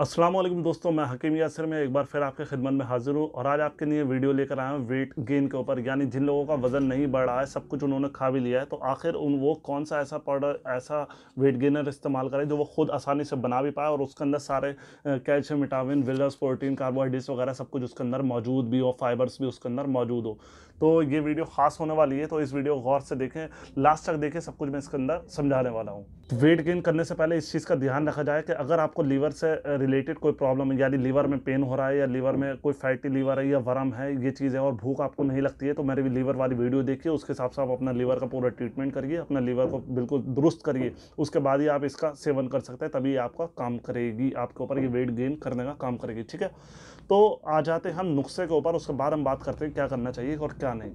असलम दोस्तों मैं हकीम यासर में एक बार फिर आपके खिदमत में हाजिर हूँ और आज आपके लिए वीडियो लेकर आया हूँ वेट गेन के ऊपर यानी जिन लोगों का वज़न नहीं बढ़ रहा है सब कुछ उन्होंने खा भी लिया है तो आखिर उन वो कौन सा ऐसा पाउडर ऐसा वेट गेनर इस्तेमाल करें जो वो खुद आसानी से बना भी पाए और उसके अंदर सारे कैल्शियम विटामिन विलर्स प्रोटीन कार्बोहाइड्रेट्स वगैरह सब कुछ उसके अंदर मौजूद भी हो फाइबर्स भी उसके अंदर मौजूद हो तो ये वीडियो खास होने वाली है तो इस वीडियो को गौर से देखें लास्ट तक देखें सब कुछ मैं इसके अंदर समझाने वाला हूँ वेट गेन करने से पहले इस चीज़ का ध्यान रखा जाए कि अगर आपको लीवर से रिलेटेड कोई प्रॉब्लम है यानी लीवर में पेन हो रहा है या लीवर में कोई फैटी लीवर है या वरम है ये चीज़ है और भूख आपको नहीं लगती है तो मेरे भी लीवर वाली वीडियो देखिए उसके हिसाब से आप अपना लीवर का पूरा ट्रीटमेंट करिए अपना लीवर को बिल्कुल दुरुस्त करिए उसके बाद ही आप इसका सेवन कर सकते हैं तभी आपका काम करेगी आपके ऊपर ये वेट गेन करने का काम करेगी ठीक है तो आ जाते हैं हम नुस्खे के ऊपर उसके बाद हम बात करते हैं क्या करना चाहिए और क्या नहीं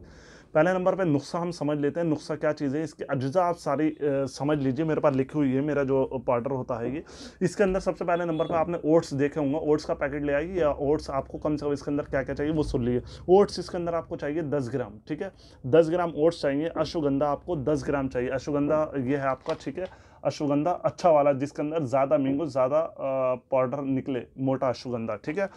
पहले नंबर पे नुस्खा हम समझ लेते हैं नुस्खा क्या चीज़ है इसकी अज्जा आप सारी आ, समझ लीजिए मेरे पास लिखी हुई है मेरा जो पाउडर होता है ये इसके अंदर सबसे पहले नंबर पर आपने ओट्स देखे होंगे ओट्स का पैकेट ले आइए या ओट्स आपको कम से कम इसके अंदर क्या क्या चाहिए वो सुन लीजिए ओट्स इसके अंदर आपको चाहिए दस ग्राम ठीक है दस ग्राम ओट्स चाहिए अश्वगंधा आपको दस ग्राम चाहिए अश्वगंधा ये है आपका ठीक है अश्वगंधा अच्छा वाला जिसके अंदर ज़्यादा मींगो ज़्यादा पाउडर निकले मोटा अश्वगंधा ठीक है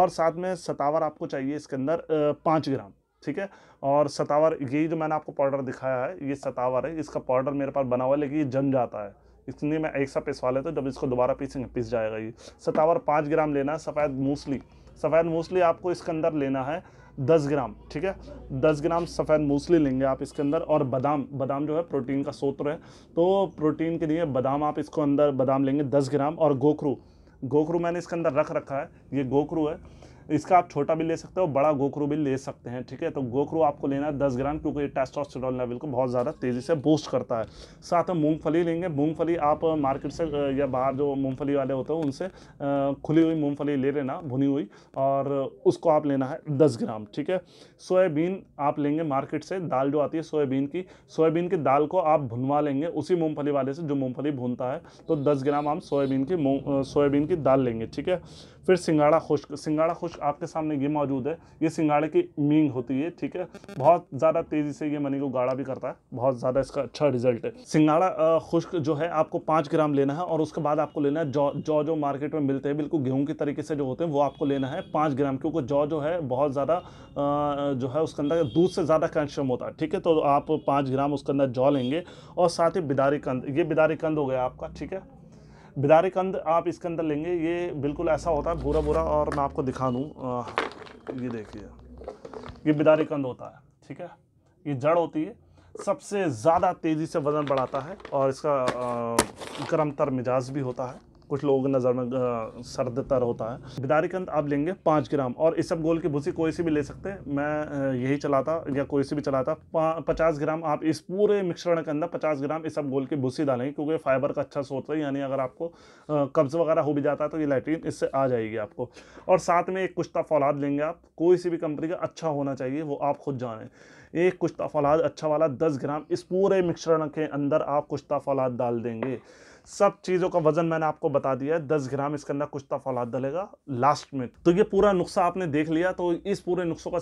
और साथ में सतावर आपको चाहिए इसके अंदर पाँच ग्राम ठीक है और सतावर यही जो मैंने आपको पाउडर दिखाया है ये सतावर है इसका पाउडर मेरे पास बना हुआ है लेकिन ये जम जाता है इसलिए मैं एक सा पिसवा लेता हूँ जब इसको दोबारा पीसेंगे पिस जाएगा ये सतावर पाँच ग्राम लेना है सफ़ेद मूसली सफ़ेद मूसली आपको इसके अंदर लेना है दस ग्राम ठीक है दस ग्राम सफ़ेद मूसली लेंगे आप इसके अंदर और बादाम बादाम जो है प्रोटीन का सोत्र है तो प्रोटीन के लिए बादाम आप इसको अंदर बादाम लेंगे दस ग्राम और गोखरू गोखरू मैंने इसके अंदर रख रखा है ये गोखरू है इसका आप छोटा भी ले सकते हो बड़ा गोखरू भी ले सकते हैं ठीक है तो गोखरू आपको लेना है दस ग्राम क्योंकि टेस्टोस्टेरोल लेवल को बहुत ज़्यादा तेज़ी से बूस्ट करता है साथ में मूँगफली लेंगे मूँगफली आप मार्केट से या बाहर जो मूँगफली वाले होते हैं उनसे खुली हुई मूँगफली ले लेना भुनी हुई और उसको आप लेना है दस ग्राम ठीक है सोयाबीन आप लेंगे मार्केट से दाल जो आती है सोयाबीन की सोयाबीन की दाल को आप भुनवा लेंगे उसी मूँगफली वाले से जो मूँगफली भूनता है तो दस ग्राम आप सोयाबीन की सोयाबीन की दाल लेंगे ठीक है फिर सिंगाड़ा खुश्क सिंगाड़ा खुश्क आपके सामने ये मौजूद है ये सिंगाड़े की मींग होती है ठीक है बहुत ज़्यादा तेज़ी से ये मनी को गाढ़ा भी करता है बहुत ज़्यादा इसका अच्छा रिजल्ट है सिंगाड़ा खुश्क जो है आपको पाँच ग्राम लेना है और उसके बाद आपको लेना है जौ जौ जो मार्केट में मिलते हैं बिल्कुल गेहूँ के तरीके से जो होते हैं वो आपको लेना है पाँच ग्राम क्योंकि जौ जो है बहुत ज़्यादा जो है उसके अंदर दूध से ज़्यादा कैल्शियम होता है ठीक है तो आप पाँच ग्राम उसके अंदर जौ लेंगे और साथ ही बिदारी कंद ये बिदारी कंद हो गया आपका ठीक है बिदारे कंद आप इसके अंदर लेंगे ये बिल्कुल ऐसा होता है भूरा भूरा और मैं आपको दिखा दूँ ये देखिए ये बिदारे कंद होता है ठीक है ये जड़ होती है सबसे ज़्यादा तेज़ी से वज़न बढ़ाता है और इसका गर्म तर मिजाज भी होता है कुछ लोगों की नज़र में सर्द तर होता है बिदारी कंद आप लेंगे पाँच ग्राम और इसब गोल की भूसी कोई सी भी ले सकते हैं मैं यही चलाता या कोई सी भी चलाता पचास ग्राम आप इस पूरे मिश्रण के अंदर पचास ग्राम इसब गोल की भूसी डालेंगे क्योंकि फाइबर का अच्छा सोर्स है यानी अगर आपको कब्ज़ वगैरह हो भी जाता है तो ये लाइटीन इससे आ जाएगी आपको और साथ में एक कुश्ता फौलाद लेंगे आप कोई सी भी कंपनी का अच्छा होना चाहिए वो आप खुद जानें एक कुश्ता फौलाद अच्छा वाला दस ग्राम इस पूरे मिश्रण के अंदर आप कुश्ता फौलाद डाल देंगे सब चीज़ों का वजन मैंने आपको बता दिया है दस ग्राम इसके अंदर कुछ फौलाद डलेगा लास्ट में तो ये पूरा नुस्खा आपने देख लिया तो इस पूरे नुस्खों का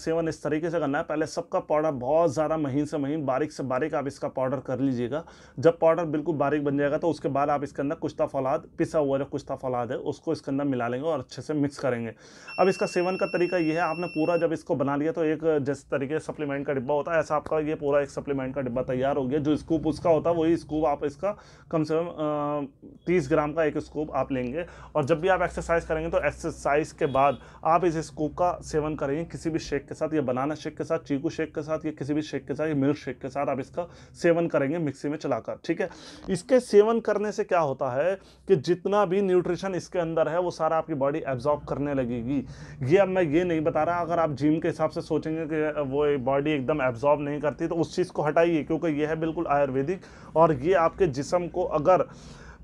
सेवन इस तरीके से करना है पहले सबका पाउडर बहुत ज़्यादा महीन से महीन बारीक से बारीक आप इसका पाउडर कर लीजिएगा जब पाउडर बिल्कुल बारीक बन जाएगा तो उसके बाद आप इसके अंदर कुश्ता फौलाद पिसा हुआ जो कुश्ता फौलाद है उसको इसके अंदर मिला लेंगे और अच्छे से मिक्स करेंगे अब इसका सेवन का तरीका यह है आपने पूरा जब इसको बना लिया तो एक जैसे तरीके से सप्लीमेंट का डिब्बा होता है ऐसा आपका ये पूरा एक सप्लीमेंट का डिब्बा तैयार हो गया जो स्कूप उसका होता है वही स्कूप आप इसका कम से कम तीस ग्राम का एक स्कूप आप लेंगे और जब भी आप एक्सरसाइज करेंगे तो एक्सरसाइज के बाद आप इस स्कूप का सेवन करेंगे किसी भी शेक के साथ या बनाना शेक के साथ चीकू शेक के साथ या किसी भी शेक के साथ या मिल्क शेक के साथ आप इसका सेवन करेंगे मिक्सी में चलाकर ठीक है इसके सेवन करने से क्या होता है कि जितना भी न्यूट्रिशन इसके अंदर है वो सारा आपकी बॉडी एब्जॉर्ब करने लगेगी ये अब मैं ये नहीं बता रहा अगर आप जिम के हिसाब से सोचेंगे कि वो बॉडी एकदम एब्जॉर्ब नहीं करती तो उस चीज़ को हटाइए क्योंकि ये है बिल्कुल आयुर्वेदिक और ये आपके जिसम को अगर cara.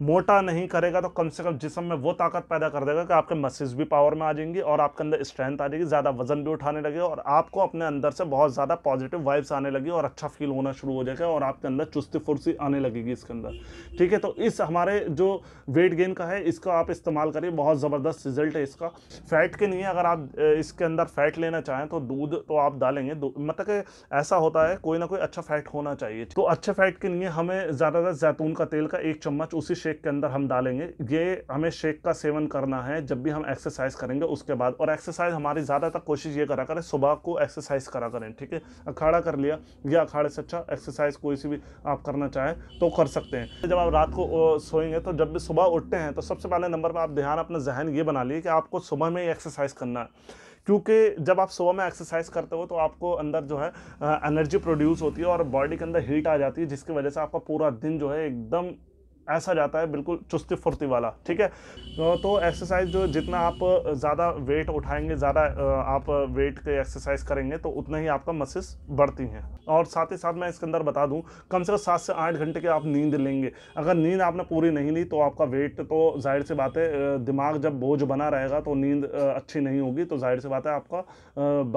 मोटा नहीं करेगा तो कम से कम जिसम में वो ताकत पैदा कर देगा कि आपके मसल्स भी पावर में आ जाएंगी और आपके अंदर स्ट्रेंथ आ जाएगी ज़्यादा वजन भी उठाने लगेगा और आपको अपने अंदर से बहुत ज़्यादा पॉजिटिव वाइब्स आने लगी और अच्छा फील होना शुरू हो जाएगा और आपके अंदर चुस्ती फुर्सी आने लगेगी इसके अंदर ठीक है तो इस हमारे जो वेट गेन का है इसका आप इस्तेमाल करिए बहुत ज़बरदस्त रिजल्ट है इसका फैट के नहीं अगर आप इसके अंदर फैट लेना चाहें तो दूध तो आप डालेंगे मतलब कि ऐसा होता है कोई ना कोई अच्छा फैट होना चाहिए तो अच्छे फैट के लिए हमें ज़्यादातर जैतून का तेल का एक चम्मच उसी शेक के अंदर हम डालेंगे ये हमें शेक का सेवन करना है जब भी हम एक्सरसाइज करेंगे उसके बाद और एक्सरसाइज हमारी ज़्यादातर कोशिश ये करा करें सुबह को एक्सरसाइज करा करें ठीक है अखाड़ा कर लिया या अखाड़े से अच्छा एक्सरसाइज कोई सी भी आप करना चाहें तो कर सकते हैं जब आप रात को सोएंगे तो जब भी सुबह उठते हैं तो सबसे पहले नंबर पर आप ध्यान अपना जहन ये बना लिए कि आपको सुबह में ही एक्सरसाइज करना है क्योंकि जब आप सुबह में एक्सरसाइज करते हो तो आपको अंदर जो है एनर्जी प्रोड्यूस होती है और बॉडी के अंदर हीट आ जाती है जिसकी वजह से आपका पूरा दिन जो है एकदम ऐसा जाता है बिल्कुल चुस्ती फुर्ती वाला ठीक है तो एक्सरसाइज जो जितना आप ज़्यादा वेट उठाएंगे ज़्यादा आप वेट के एक्सरसाइज करेंगे तो उतना ही आपका मसल्स बढ़ती हैं और साथ ही साथ मैं इसके अंदर बता दूं कम से कम सात से आठ घंटे की आप नींद लेंगे अगर नींद आपने पूरी नहीं ली तो आपका वेट तो जाहिर सी बात है दिमाग जब बोझ बना रहेगा तो नींद अच्छी नहीं होगी तो जाहिर सी बात है आपका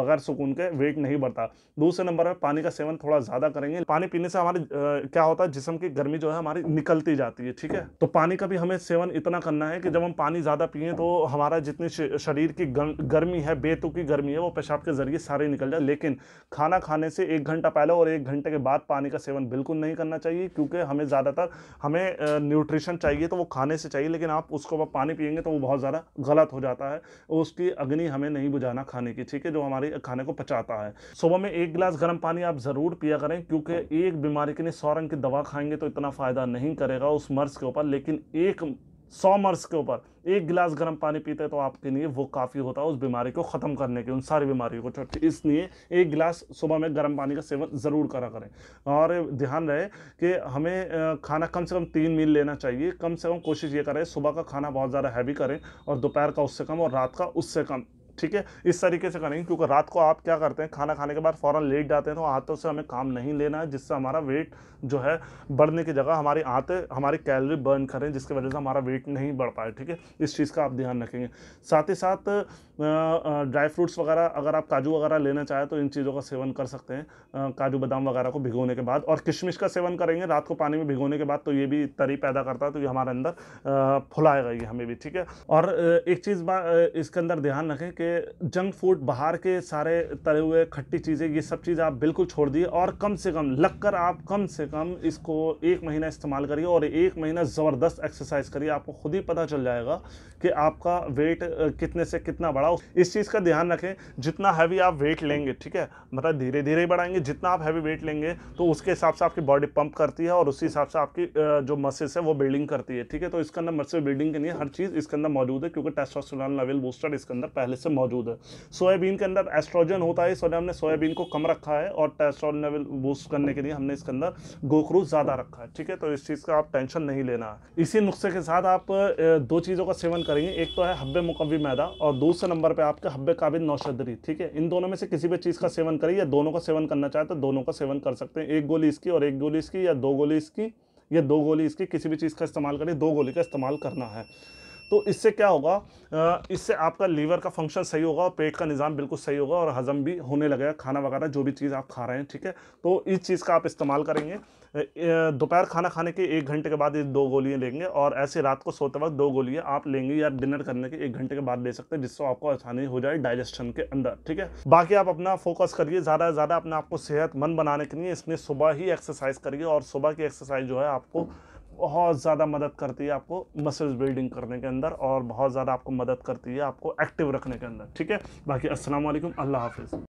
बगैर सुकून के वेट नहीं बढ़ता दूसरे नंबर पर पानी का सेवन थोड़ा ज़्यादा करेंगे पानी पीने से हमारे क्या होता है जिसम की गर्मी जो है हमारी निकलती जाती जाती है ठीक है तो पानी का भी हमें सेवन इतना करना है कि जब हम पानी ज़्यादा पिए तो हमारा जितनी शरीर की गर्मी है बेतुकी गर्मी है वो पेशाब के ज़रिए सारी निकल जाए लेकिन खाना खाने से एक घंटा पहले और एक घंटे के बाद पानी का सेवन बिल्कुल नहीं करना चाहिए क्योंकि हमें ज़्यादातर हमें न्यूट्रिशन चाहिए तो वो खाने से चाहिए लेकिन आप उसको पानी पियेंगे तो वो बहुत ज़्यादा गलत हो जाता है उसकी अग्नि हमें नहीं बुझाना खाने की ठीक है जो हमारे खाने को पचाता है सुबह में एक गिलास गर्म पानी आप ज़रूर पिया करें क्योंकि एक बीमारी के लिए सौ रंग की दवा खाएंगे तो इतना फ़ायदा नहीं करेगा उस मर्ज के ऊपर लेकिन एक सौ मर्ज के ऊपर एक गिलास गर्म पानी पीते तो आपके लिए वो काफ़ी होता है उस बीमारी को ख़त्म करने के उन सारी बीमारियों को छोड़ इसलिए एक गिलास सुबह में गर्म पानी का सेवन ज़रूर करा करें और ध्यान रहे कि हमें खाना कम से कम तीन मील लेना चाहिए कम से कम कोशिश ये करें सुबह का खाना बहुत ज़्यादा हैवी करें और दोपहर का उससे कम और रात का उससे कम ठीक है इस तरीके से करेंगे क्योंकि रात को आप क्या करते हैं खाना खाने के बाद फ़ौरन लेट जाते हैं तो हाथों से हमें काम नहीं लेना है जिससे हमारा वेट जो है बढ़ने की जगह हमारी आते हमारी कैलोरी बर्न करें जिसकी वजह से हमारा वेट नहीं बढ़ पाए ठीक है इस चीज़ का आप ध्यान रखेंगे साथ ही साथ ड्राई फ्रूट्स वगैरह अगर आप काजू वगैरह लेना चाहें तो इन चीज़ों का सेवन कर सकते हैं काजू बादाम वगैरह को भिगोने के बाद और किशमिश का सेवन करेंगे रात को पानी में भिगोने के बाद तो ये भी तरी पैदा करता है तो ये हमारे अंदर फुलाएगा ये हमें भी ठीक है और एक चीज़ इसके अंदर ध्यान रखें कि जंक फूड बाहर के सारे तले हुए खट्टी चीज़ें ये सब चीज़ आप बिल्कुल छोड़ दिए और कम से कम लग कर आप कम से कम इसको एक महीना इस्तेमाल करिए और एक महीना ज़बरदस्त एक्सरसाइज करिए आपको खुद ही पता चल जाएगा कि आपका वेट कितने से कितना बढ़ा इस चीज़ का ध्यान रखें जितना हैवी आप वेट लेंगे ठीक है मतलब धीरे धीरे ही बढ़ाएंगे जितना आप हैवी वेट लेंगे तो उसके हिसाब से आपकी बॉडी पंप करती है और उसी हिसाब से आपकी जो मसल्स है वो बिल्डिंग करती है ठीक है तो इसके अंदर मसल बिल्डिंग के लिए हर चीज़ इसके अंदर मौजूद है क्योंकि टेस्टोस्टेरोन लेवल बूस्टर इसके अंदर पहले से मौजूद है सोयाबीन के अंदर एस्ट्रोजन होता है इसलिए हमने सोयाबीन को कम रखा है और टेस्ट्रॉल लेवल बूस्ट करने के लिए हमने इसके अंदर गोखरू ज़्यादा रखा है ठीक है तो इस चीज़ का आप टेंशन नहीं लेना इसी नुस्खे के साथ आप दो चीज़ों का सेवन करेंगे एक तो है हब्बे मुकवी मैदा और दूसरे नंबर पर आपके हब्बे काबिल नौशदरी ठीक है इन दोनों में से किसी भी चीज़ का सेवन करिए या दोनों का सेवन करना चाहे तो दोनों का सेवन कर सकते हैं एक गोली इसकी और एक गोली इसकी या दो गोली इसकी या दो गोली इसकी किसी भी चीज़ का इस्तेमाल करें दो गोली का इस्तेमाल करना है तो इससे क्या होगा इससे आपका लीवर का फंक्शन सही होगा और पेट का निज़ाम बिल्कुल सही होगा और हज़म भी होने लगेगा खाना वगैरह जो भी चीज़ आप खा रहे हैं ठीक है तो इस चीज़ का आप इस्तेमाल करेंगे दोपहर खाना खाने के एक घंटे के बाद ये दो गोलियाँ लेंगे और ऐसे रात को सोते वक्त दो गोलियाँ आप लेंगे या डिनर करने के एक घंटे के बाद ले सकते हैं जिससे आपको आसानी हो जाए डाइजेशन के अंदर ठीक है बाकी आप अपना फोकस करिए ज़्यादा से ज़्यादा अपने आपको सेहतमंद बनाने के लिए इसमें सुबह ही एक्सरसाइज करिए और सुबह की एक्सरसाइज जो है आपको बहुत ज़्यादा मदद करती है आपको मसल्स बिल्डिंग करने के अंदर और बहुत ज़्यादा आपको मदद करती है आपको एक्टिव रखने के अंदर ठीक है बाकी असलम अल्लाह हाफिज़